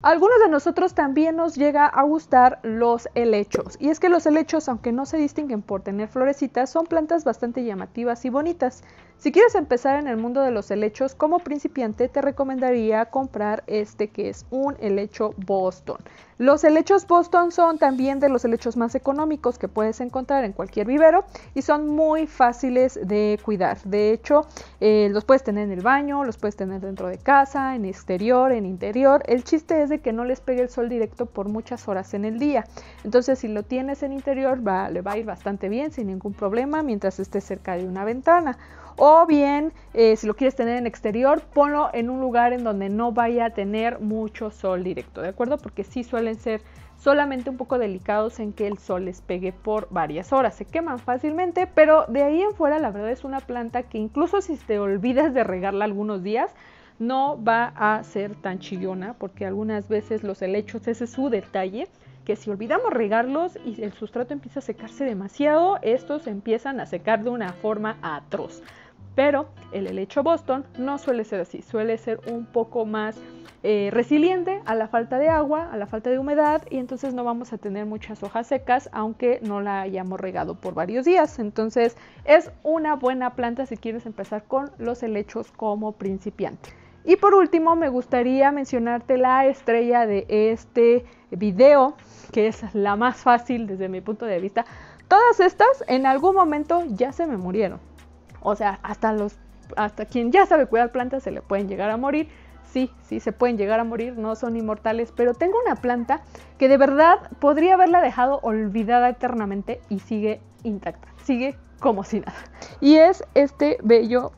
algunos de nosotros también nos llega a gustar los helechos. Y es que los helechos, aunque no se distinguen por tener florecitas, son plantas bastante llamativas y bonitas. Si quieres empezar en el mundo de los helechos como principiante, te recomendaría comprar este que es un helecho Boston. Los helechos Boston son también de los helechos más económicos que puedes encontrar en cualquier vivero y son muy fáciles de cuidar. De hecho, eh, los puedes tener en el baño, los puedes tener dentro de casa, en exterior, en interior. El chiste es de que no les pegue el sol directo por muchas horas en el día. Entonces, si lo tienes en interior, le va a ir bastante bien sin ningún problema mientras esté cerca de una ventana. O bien, eh, si lo quieres tener en exterior, ponlo en un lugar en donde no vaya a tener mucho sol directo, ¿de acuerdo? Porque sí suelen ser solamente un poco delicados en que el sol les pegue por varias horas. Se queman fácilmente, pero de ahí en fuera la verdad es una planta que incluso si te olvidas de regarla algunos días, no va a ser tan chillona porque algunas veces los helechos, ese es su detalle, que si olvidamos regarlos y el sustrato empieza a secarse demasiado, estos empiezan a secar de una forma atroz. Pero el helecho Boston no suele ser así, suele ser un poco más eh, resiliente a la falta de agua, a la falta de humedad y entonces no vamos a tener muchas hojas secas aunque no la hayamos regado por varios días. Entonces es una buena planta si quieres empezar con los helechos como principiante. Y por último, me gustaría mencionarte la estrella de este video, que es la más fácil desde mi punto de vista. Todas estas en algún momento ya se me murieron. O sea, hasta los hasta quien ya sabe cuidar plantas se le pueden llegar a morir. Sí, sí se pueden llegar a morir, no son inmortales, pero tengo una planta que de verdad podría haberla dejado olvidada eternamente y sigue intacta. Sigue como si nada. Y es este bello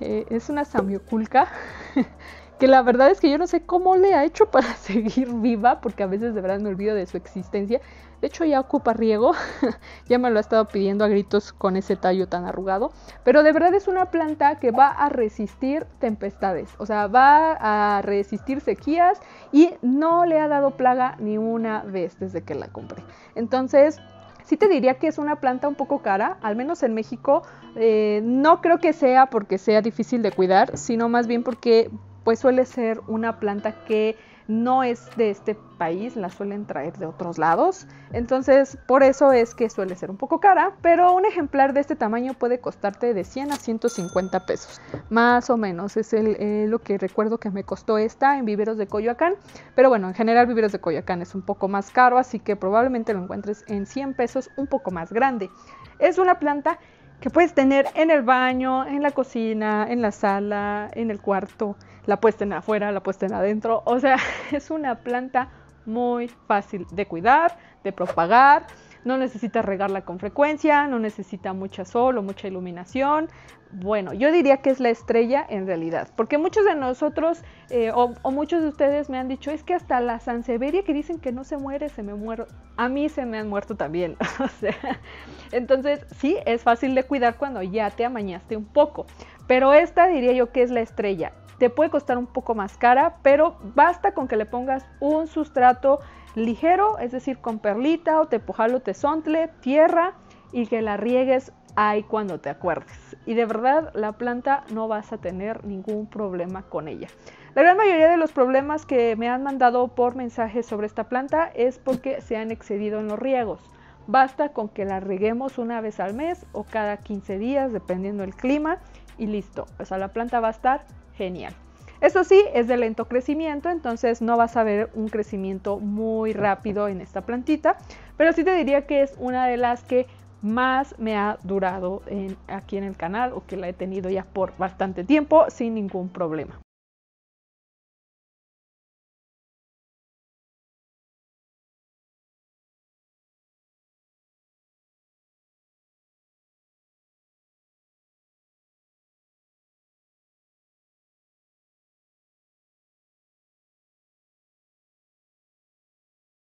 eh, es una samioculca, que la verdad es que yo no sé cómo le ha hecho para seguir viva, porque a veces de verdad me olvido de su existencia. De hecho ya ocupa riego, ya me lo ha estado pidiendo a gritos con ese tallo tan arrugado, pero de verdad es una planta que va a resistir tempestades, o sea, va a resistir sequías y no le ha dado plaga ni una vez desde que la compré. Entonces, Sí te diría que es una planta un poco cara, al menos en México. Eh, no creo que sea porque sea difícil de cuidar, sino más bien porque pues suele ser una planta que no es de este país, la suelen traer de otros lados. Entonces, por eso es que suele ser un poco cara, pero un ejemplar de este tamaño puede costarte de 100 a 150 pesos. Más o menos es eh, lo que recuerdo que me costó esta en Viveros de Coyoacán. Pero bueno, en general Viveros de Coyoacán es un poco más caro, así que probablemente lo encuentres en 100 pesos un poco más grande. Es una planta que puedes tener en el baño, en la cocina, en la sala, en el cuarto, la puesta en afuera, la puesta en adentro. O sea, es una planta muy fácil de cuidar, de propagar no necesita regarla con frecuencia, no necesita mucha sol o mucha iluminación. Bueno, yo diría que es la estrella en realidad, porque muchos de nosotros eh, o, muchos de ustedes me han dicho, es que hasta la Sanseveria que dicen que no se muere, se me muero. A mí se me han muerto también. entonces sí, es fácil de cuidar cuando ya te amañaste un poco, pero esta diría yo que es la estrella te puede costar un poco más cara, pero basta con que le pongas un sustrato ligero, es decir, con perlita o tepojalo, tesontle, tierra y que la riegues ahí cuando te acuerdes. Y de verdad la planta no vas a tener ningún problema con ella. La gran mayoría de los problemas que me han mandado por mensajes sobre esta planta es porque se han excedido en los riegos. Basta con que la rieguemos una vez al mes o cada 15 días, dependiendo el clima, y listo. O sea, la planta va a estar genial. Eso sí, es de lento crecimiento, entonces no vas a ver un crecimiento muy rápido en esta plantita, pero sí te diría que es una de las que más me ha durado aquí en el canal o que la he tenido ya por bastante tiempo sin ningún problema.